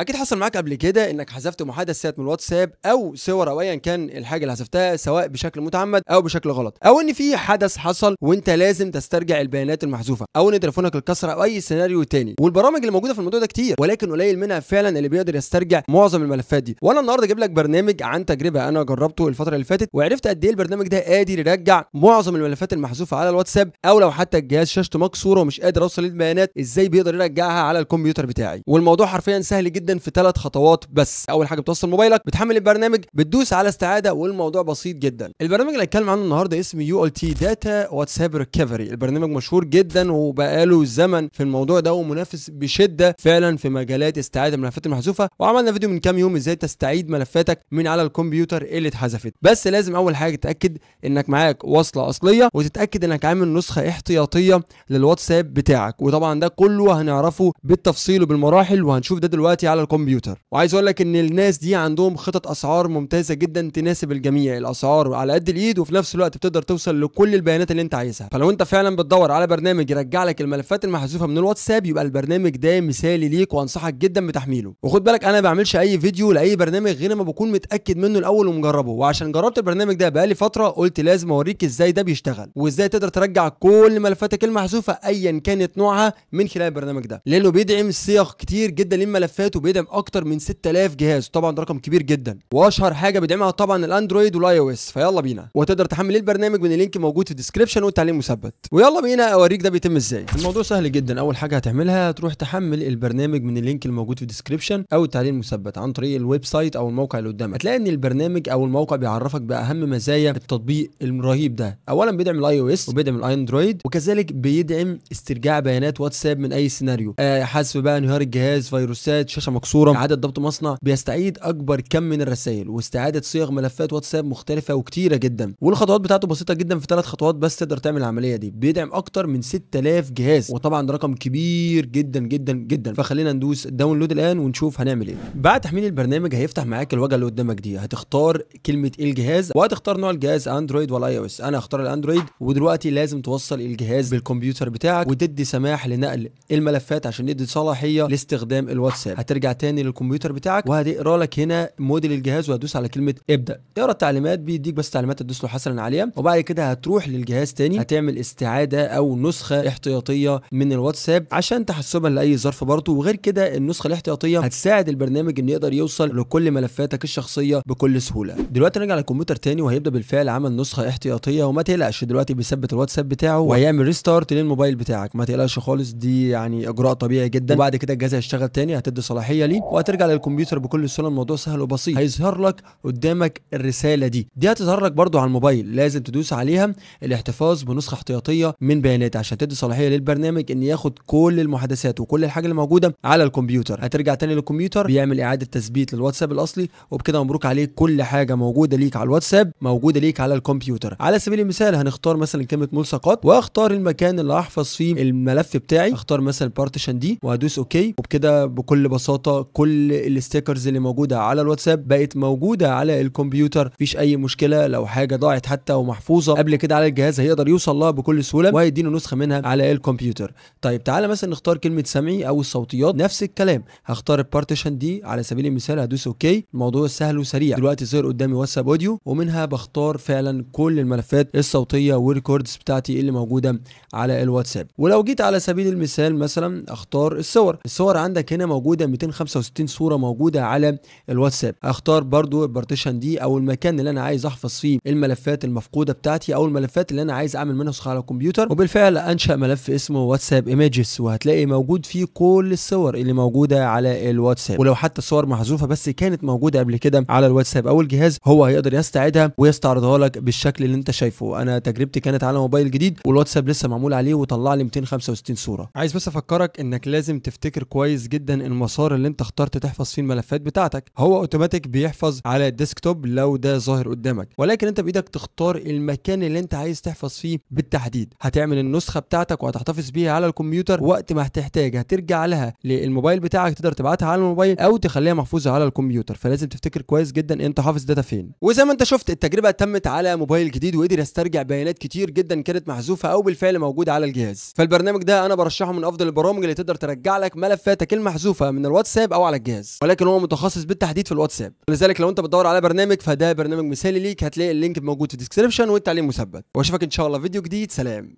اكيد حصل معاك قبل كده انك حذفت محادثات من الواتساب او صور او ايا كان الحاجه اللي حذفتها سواء بشكل متعمد او بشكل غلط او ان في حدث حصل وانت لازم تسترجع البيانات المحذوفه او ان تليفونك اتكسر او اي سيناريو تاني والبرامج اللي موجوده في الموضوع ده كتير ولكن قليل منها فعلا اللي بيقدر يسترجع معظم الملفات دي وانا النهارده اجيب لك برنامج عن تجربه انا جربته الفتره اللي فاتت وعرفت قد ايه البرنامج ده قادر يرجع معظم الملفات المحذوفه على الواتساب او لو حتى الجهاز شاشته مكسوره ومش قادر اوصل للبيانات ازاي بيقدر يرجعها على الكمبيوتر بتاعي والموضوع حرفيا سهل جدا جدا في ثلاث خطوات بس اول حاجه بتوصل موبايلك بتحمل البرنامج بتدوس على استعاده والموضوع بسيط جدا البرنامج اللي هتكلم عنه النهارده اسمه يو ال تي داتا واتساب ريكفري البرنامج مشهور جدا وبقاله زمن في الموضوع ده ومنافس بشده فعلا في مجالات استعاده الملفات المحذوفه وعملنا فيديو من كام يوم ازاي تستعيد ملفاتك من على الكمبيوتر اللي اتحذفت بس لازم اول حاجه تتاكد انك معاك وصله اصليه وتتاكد انك عامل نسخه احتياطيه للواتساب بتاعك وطبعا ده كله هنعرفه بالتفصيل وبالمراحل وهنشوف ده دلوقتي على الكمبيوتر وعايز اقول لك ان الناس دي عندهم خطط اسعار ممتازه جدا تناسب الجميع الاسعار على قد الايد وفي نفس الوقت بتقدر توصل لكل البيانات اللي انت عايزها فلو انت فعلا بتدور على برنامج يرجع لك الملفات المحذوفه من الواتساب يبقى البرنامج ده مثالي ليك وانصحك جدا بتحميله وخد بالك انا ما بعملش اي فيديو لاي برنامج غير ما بكون متاكد منه الاول ومجربه وعشان جربت البرنامج ده بقالي فتره قلت لازم اوريك ازاي ده بيشتغل وازاي تقدر ترجع كل ملفاتك المحذوفه ايا كانت نوعها من خلال البرنامج ده لانه بيدعم صيغ كتير جدا للملفات دلوقتي وبيدعم اكتر من 6000 جهاز طبعا ده رقم كبير جدا واشهر حاجه بيدعمها طبعا الاندرويد والاي او اس فيلا بينا وتقدر تحمل البرنامج من اللينك موجود في الديسكربشن والتعليم مثبت ويلا بينا اوريك ده بيتم ازاي الموضوع سهل جدا اول حاجه هتعملها تروح تحمل البرنامج من اللينك الموجود في الديسكربشن او التعليم المثبت عن طريق الويب سايت او الموقع اللي قدامك هتلاقي ان البرنامج او الموقع بيعرفك باهم مزايا التطبيق الرهيب ده اولا بيدعم الاي او اس وبيدعم الاندرويد وكذلك بيدعم استرجاع بيانات واتساب من اي سيناريو آه حذف بقى انهيار الجهاز فيروسات شاشه 10 مكسوره اعاده ضبط مصنع بيستعيد اكبر كم من الرسائل واستعاده صيغ ملفات واتساب مختلفه وكتيره جدا والخطوات بتاعته بسيطه جدا في ثلاث خطوات بس تقدر تعمل العمليه دي بيدعم اكتر من 6000 جهاز وطبعا ده رقم كبير جدا جدا جدا فخلينا ندوس داونلود الان ونشوف هنعمل ايه بعد تحميل البرنامج هيفتح معاك الواجهه اللي قدامك دي هتختار كلمه ايه الجهاز وهتختار نوع الجهاز اندرويد ولا اي او اس انا هختار الاندرويد ودلوقتي لازم توصل الجهاز بالكمبيوتر بتاعك وتدي سماح لنقل الملفات عشان ندي صلاحيه لاستخدام الواتساب هترجع ترجع تاني للكمبيوتر بتاعك وهتقرا لك هنا موديل الجهاز وهدوس على كلمه ابدا اقرا التعليمات بيديك بس تعليمات تدوس له حسنا عليها وبعد كده هتروح للجهاز تاني هتعمل استعاده او نسخه احتياطيه من الواتساب عشان تحسبا لاي ظرف برضه وغير كده النسخه الاحتياطيه هتساعد البرنامج انه يقدر يوصل لكل ملفاتك الشخصيه بكل سهوله دلوقتي نرجع للكمبيوتر تاني وهيبدا بالفعل عمل نسخه احتياطيه وما تقلقش دلوقتي بيثبت الواتساب بتاعه وهيعمل ريستارت للموبايل بتاعك ما تقلقش خالص دي يعني اجراء طبيعي جدا وبعد كده الجهاز هيشتغل تاني هتدي صلاحيه الصحيه ليه وهترجع للكمبيوتر بكل سهوله الموضوع سهل وبسيط هيظهر لك قدامك الرساله دي دي هتظهر لك برده على الموبايل لازم تدوس عليها الاحتفاظ بنسخه احتياطيه من بيانات عشان تدي صلاحيه للبرنامج ان ياخد كل المحادثات وكل الحاجه اللي موجوده على الكمبيوتر هترجع تاني للكمبيوتر بيعمل اعاده تثبيت للواتساب الاصلي وبكده مبروك عليك كل حاجه موجوده ليك على الواتساب موجوده ليك على الكمبيوتر على سبيل المثال هنختار مثلا كلمه ملصقات واختار المكان اللي هحفظ فيه الملف بتاعي اختار مثلا البارتيشن دي وهدوس اوكي وبكده بكل بساطه ببساطه كل الاستيكرز اللي موجوده على الواتساب بقت موجوده على الكمبيوتر مفيش اي مشكله لو حاجه ضاعت حتى ومحفوظه قبل كده على الجهاز هيقدر يوصل لها بكل سهوله وهيديله نسخه منها على الكمبيوتر طيب تعالى مثلا نختار كلمه سمعي او الصوتيات نفس الكلام هختار البارتيشن دي على سبيل المثال هدوس اوكي الموضوع سهل وسريع دلوقتي ظهر قدامي واتساب اوديو ومنها بختار فعلا كل الملفات الصوتيه والريكوردز بتاعتي اللي موجوده على الواتساب ولو جيت على سبيل المثال مثلا اختار الصور الصور عندك هنا موجوده 200 265 صوره موجوده على الواتساب اختار برضو البارتيشن دي او المكان اللي انا عايز احفظ فيه الملفات المفقوده بتاعتي او الملفات اللي انا عايز اعمل منها نسخه على الكمبيوتر وبالفعل انشا ملف اسمه واتساب ايميجز وهتلاقي موجود فيه كل الصور اللي موجوده على الواتساب ولو حتى صور محذوفه بس كانت موجوده قبل كده على الواتساب او الجهاز هو هيقدر يستعيدها ويستعرضها لك بالشكل اللي انت شايفه انا تجربتي كانت على موبايل جديد والواتساب لسه معمول عليه وطلع لي 265 صوره عايز بس افكرك انك لازم تفتكر كويس جدا المسار اللي انت اخترت تحفظ فيه الملفات بتاعتك هو اوتوماتيك بيحفظ على الديسكتوب لو ده ظاهر قدامك ولكن انت بايدك تختار المكان اللي انت عايز تحفظ فيه بالتحديد هتعمل النسخه بتاعتك وهتحتفظ بيها على الكمبيوتر وقت ما هتحتاج هترجع لها للموبايل بتاعك تقدر تبعتها على الموبايل او تخليها محفوظه على الكمبيوتر فلازم تفتكر كويس جدا انت حافظ داتا فين وزي ما انت شفت التجربه تمت على موبايل جديد وقدر يسترجع بيانات كتير جدا كانت محذوفه او بالفعل موجوده على الجهاز فالبرنامج ده انا برشحه من افضل البرامج اللي تقدر ترجع لك ملفاتك المحذوفه من الواتس الواتساب او على الجهاز ولكن هو متخصص بالتحديد في الواتساب لذلك لو انت بتدور على برنامج فده برنامج مثالي ليك هتلاقي اللينك موجود في الديسكربشن والتعليم مثبت واشوفك ان شاء الله فيديو جديد سلام